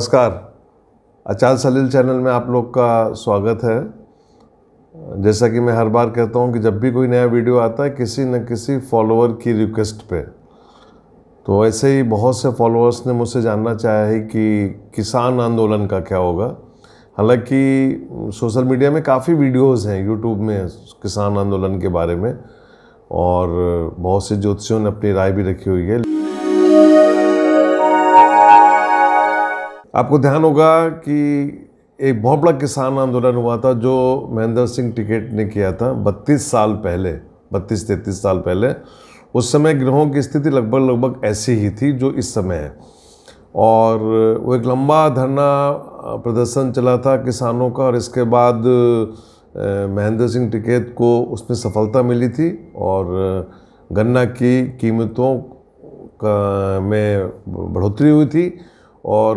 नमस्कार अचाल सलील चैनल में आप लोग का स्वागत है जैसा कि मैं हर बार कहता हूँ कि जब भी कोई नया वीडियो आता है किसी न किसी फॉलोअर की रिक्वेस्ट पे तो ऐसे ही बहुत से फॉलोअर्स ने मुझसे जानना चाहा है कि किसान आंदोलन का क्या होगा हालांकि सोशल मीडिया में काफ़ी वीडियोस हैं यूट्यूब में किसान आंदोलन के बारे में और बहुत से ज्योतिषियों ने अपनी राय भी रखी हुई है आपको ध्यान होगा कि एक बहुत बड़ा किसान आंदोलन हुआ था जो महेंद्र सिंह टिकेट ने किया था 32 साल पहले 32 तैंतीस साल पहले उस समय ग्रहों की स्थिति लगभग लगभग ऐसी ही थी जो इस समय है और वो एक लंबा धरना प्रदर्शन चला था किसानों का और इसके बाद महेंद्र सिंह टिकेत को उसमें सफलता मिली थी और गन्ना की कीमतों का में बढ़ोतरी हुई थी और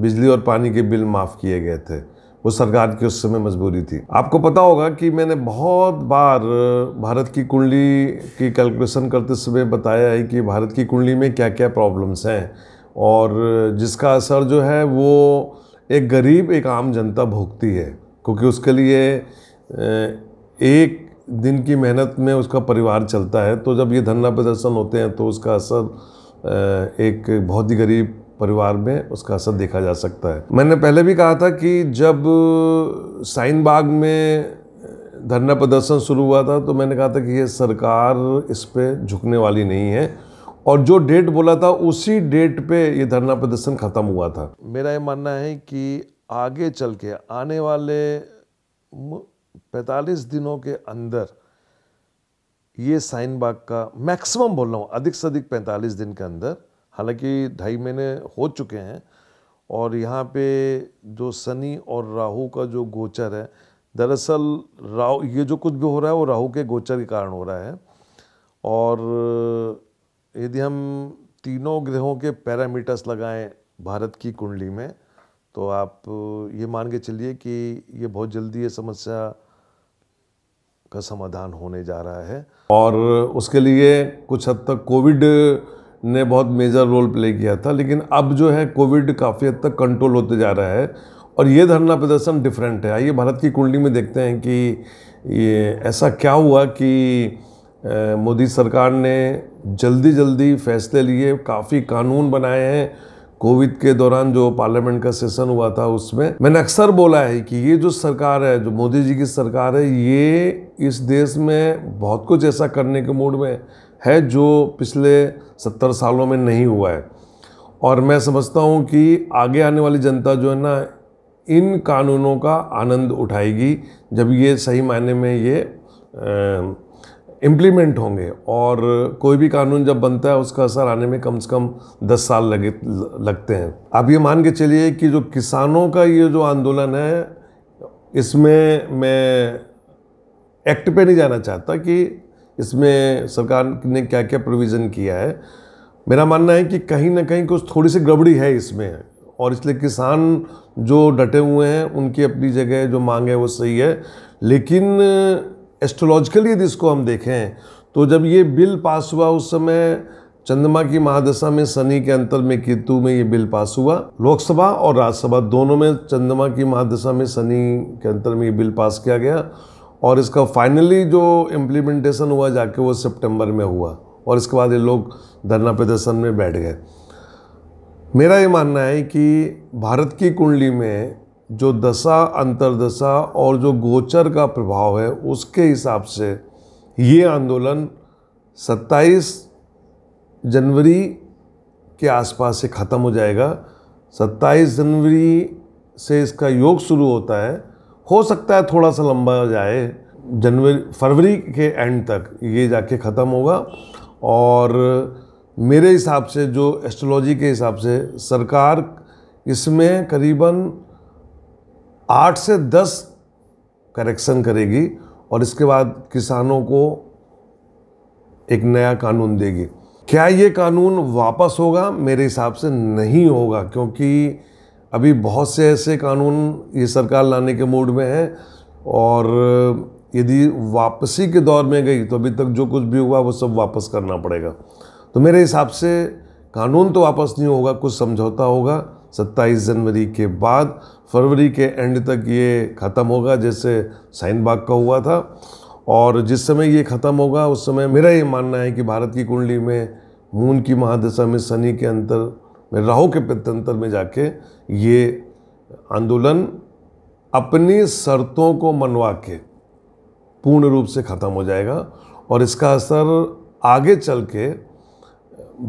बिजली और पानी के बिल माफ़ किए गए थे वो सरकार की उस समय मजबूरी थी आपको पता होगा कि मैंने बहुत बार भारत की कुंडली की कैलकुलेशन करते समय बताया है कि भारत की कुंडली में क्या क्या प्रॉब्लम्स हैं और जिसका असर जो है वो एक गरीब एक आम जनता भोगती है क्योंकि उसके लिए एक दिन की मेहनत में उसका परिवार चलता है तो जब ये धरना प्रदर्शन होते हैं तो उसका असर एक बहुत ही गरीब परिवार में उसका असर देखा जा सकता है मैंने पहले भी कहा था कि जब साइन बाग में धरना प्रदर्शन शुरू हुआ था तो मैंने कहा था कि ये सरकार इस पर झुकने वाली नहीं है और जो डेट बोला था उसी डेट पे ये धरना प्रदर्शन ख़त्म हुआ था मेरा ये मानना है कि आगे चल के आने वाले 45 दिनों के अंदर ये साइन बाग का मैक्सिमम बोल रहा हूँ अधिक से अधिक 45 दिन के अंदर हालांकि ढाई महीने हो चुके हैं और यहाँ पे जो शनि और राहु का जो गोचर है दरअसल राहु ये जो कुछ भी हो रहा है वो राहु के गोचर के कारण हो रहा है और यदि हम तीनों ग्रहों के पैरामीटर्स लगाएं भारत की कुंडली में तो आप ये मान के चलिए कि ये बहुत जल्दी ये समस्या का समाधान होने जा रहा है और उसके लिए कुछ हद तक कोविड ने बहुत मेजर रोल प्ले किया था लेकिन अब जो है कोविड काफ़ी हद तक कंट्रोल होते जा रहा है और ये धरना प्रदर्शन डिफरेंट है आइए भारत की कुंडली में देखते हैं कि ये ऐसा क्या हुआ कि मोदी सरकार ने जल्दी जल्दी फैसले लिए काफ़ी कानून बनाए हैं कोविड के दौरान जो पार्लियामेंट का सेशन हुआ था उसमें मैंने अक्सर बोला है कि ये जो सरकार है जो मोदी जी की सरकार है ये इस देश में बहुत कुछ ऐसा करने के मूड में है है जो पिछले सत्तर सालों में नहीं हुआ है और मैं समझता हूँ कि आगे आने वाली जनता जो है ना इन कानूनों का आनंद उठाएगी जब ये सही मायने में ये इम्प्लीमेंट होंगे और कोई भी कानून जब बनता है उसका असर आने में कम से कम दस साल लगे लगते हैं आप ये मान के चलिए कि जो किसानों का ये जो आंदोलन है इसमें मैं एक्ट पे नहीं जाना चाहता कि इसमें सरकार ने क्या क्या प्रोविज़न किया है मेरा मानना है कि कहीं ना कहीं कुछ थोड़ी सी गड़बड़ी है इसमें और इसलिए किसान जो डटे हुए हैं उनकी अपनी जगह जो मांग है वो सही है लेकिन एस्ट्रोलॉजिकली यदि इसको हम देखें तो जब ये बिल पास हुआ उस समय चंद्रमा की महादशा में शनि के अंतर में केतु में ये बिल पास हुआ लोकसभा और राज्यसभा दोनों में चंद्रमा की महादशा में शनि के अंतर में ये बिल पास किया गया और इसका फाइनली जो इम्प्लीमेंटेशन हुआ जाके वो सितंबर में हुआ और इसके बाद ये लोग धरना प्रदर्शन में बैठ गए मेरा ये मानना है कि भारत की कुंडली में जो दशा अंतरदशा और जो गोचर का प्रभाव है उसके हिसाब से ये आंदोलन 27 जनवरी के आसपास से ख़त्म हो जाएगा 27 जनवरी से इसका योग शुरू होता है हो सकता है थोड़ा सा लंबा जाए जनवरी फरवरी के एंड तक ये जाके ख़त्म होगा और मेरे हिसाब से जो एस्ट्रोलॉजी के हिसाब से सरकार इसमें करीबन आठ से दस करेक्शन करेगी और इसके बाद किसानों को एक नया कानून देगी क्या ये कानून वापस होगा मेरे हिसाब से नहीं होगा क्योंकि अभी बहुत से ऐसे कानून ये सरकार लाने के मूड में है और यदि वापसी के दौर में गई तो अभी तक जो कुछ भी हुआ वो सब वापस करना पड़ेगा तो मेरे हिसाब से कानून तो वापस नहीं होगा कुछ समझौता होगा 27 जनवरी के बाद फरवरी के एंड तक ये ख़त्म होगा जैसे साइन बाग का हुआ था और जिस समय ये ख़त्म होगा उस समय मेरा ये मानना है कि भारत की कुंडली में मून की महादशा में शनि के अंतर में राहु के पितंत्र में जाके ये आंदोलन अपनी शर्तों को मनवा के पूर्ण रूप से ख़त्म हो जाएगा और इसका असर आगे चल के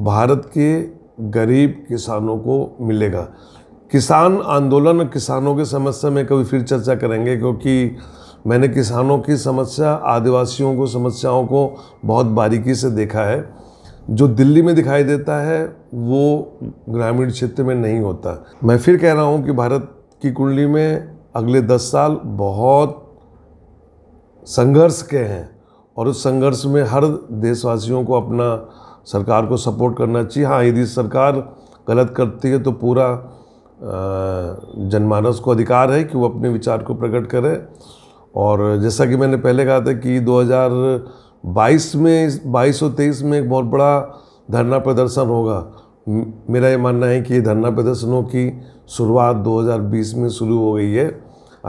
भारत के गरीब किसानों को मिलेगा किसान आंदोलन किसानों की समस्या में कभी फिर चर्चा करेंगे क्योंकि मैंने किसानों की समस्या आदिवासियों को समस्याओं को बहुत बारीकी से देखा है जो दिल्ली में दिखाई देता है वो ग्रामीण क्षेत्र में नहीं होता मैं फिर कह रहा हूँ कि भारत की कुंडली में अगले दस साल बहुत संघर्ष के हैं और उस संघर्ष में हर देशवासियों को अपना सरकार को सपोर्ट करना चाहिए हाँ यदि सरकार गलत करती है तो पूरा जनमानस को अधिकार है कि वो अपने विचार को प्रकट करे और जैसा कि मैंने पहले कहा था कि 22 में बाईस और तेईस में एक बहुत बड़ा धरना प्रदर्शन होगा मेरा ये मानना है कि ये धरना प्रदर्शनों की शुरुआत 2020 में शुरू हो गई है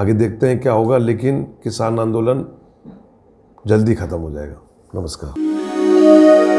आगे देखते हैं क्या होगा लेकिन किसान आंदोलन जल्दी ख़त्म हो जाएगा नमस्कार